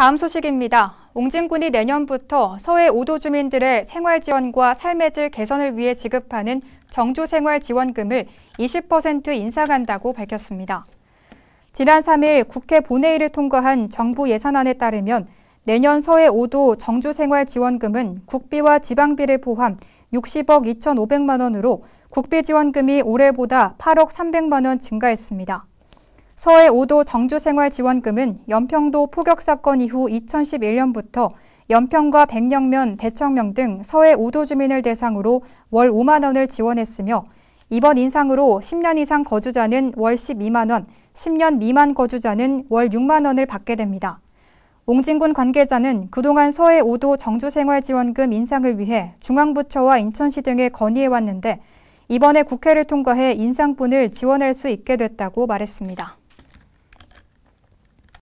다음 소식입니다. 옹진군이 내년부터 서해 5도 주민들의 생활 지원과 삶의 질 개선을 위해 지급하는 정조 생활 지원금을 20% 인상한다고 밝혔습니다. 지난 3일 국회 본회의를 통과한 정부 예산안에 따르면 내년 서해 5도 정조 생활 지원금은 국비와 지방비를 포함 60억 2,500만 원으로 국비 지원금이 올해보다 8억 300만 원 증가했습니다. 서해 5도 정주생활지원금은 연평도 포격 사건 이후 2011년부터 연평과 백령면, 대청명 등 서해 5도 주민을 대상으로 월 5만 원을 지원했으며 이번 인상으로 10년 이상 거주자는 월 12만 원, 10년 미만 거주자는 월 6만 원을 받게 됩니다. 옹진군 관계자는 그동안 서해 5도 정주생활지원금 인상을 위해 중앙부처와 인천시 등에 건의해왔는데 이번에 국회를 통과해 인상분을 지원할 수 있게 됐다고 말했습니다.